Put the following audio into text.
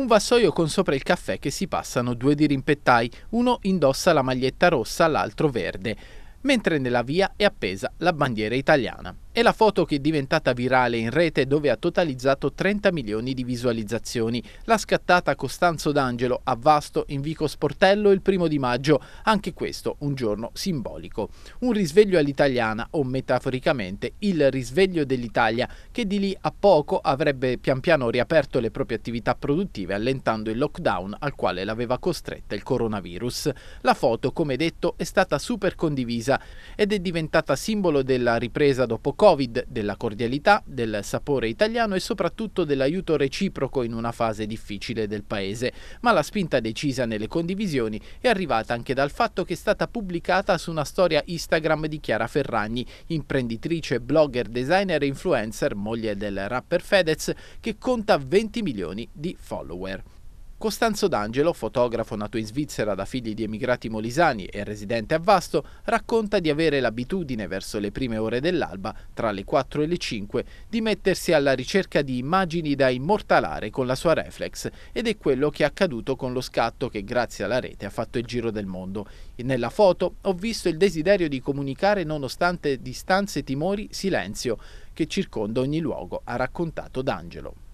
Un vassoio con sopra il caffè che si passano due dirimpettai, uno indossa la maglietta rossa, l'altro verde, mentre nella via è appesa la bandiera italiana. È la foto che è diventata virale in rete dove ha totalizzato 30 milioni di visualizzazioni. L'ha scattata Costanzo D'Angelo a Vasto in Vico Sportello il primo di maggio, anche questo un giorno simbolico. Un risveglio all'italiana o metaforicamente il risveglio dell'Italia che di lì a poco avrebbe pian piano riaperto le proprie attività produttive allentando il lockdown al quale l'aveva costretta il coronavirus. La foto, come detto, è stata super condivisa ed è diventata simbolo della ripresa dopo Covid Covid, della cordialità, del sapore italiano e soprattutto dell'aiuto reciproco in una fase difficile del paese. Ma la spinta decisa nelle condivisioni è arrivata anche dal fatto che è stata pubblicata su una storia Instagram di Chiara Ferragni, imprenditrice, blogger, designer e influencer, moglie del rapper Fedez, che conta 20 milioni di follower. Costanzo D'Angelo, fotografo nato in Svizzera da figli di emigrati molisani e residente a Vasto, racconta di avere l'abitudine verso le prime ore dell'alba, tra le 4 e le 5, di mettersi alla ricerca di immagini da immortalare con la sua reflex ed è quello che è accaduto con lo scatto che grazie alla rete ha fatto il giro del mondo. E nella foto ho visto il desiderio di comunicare nonostante distanze, timori, silenzio che circonda ogni luogo, ha raccontato D'Angelo.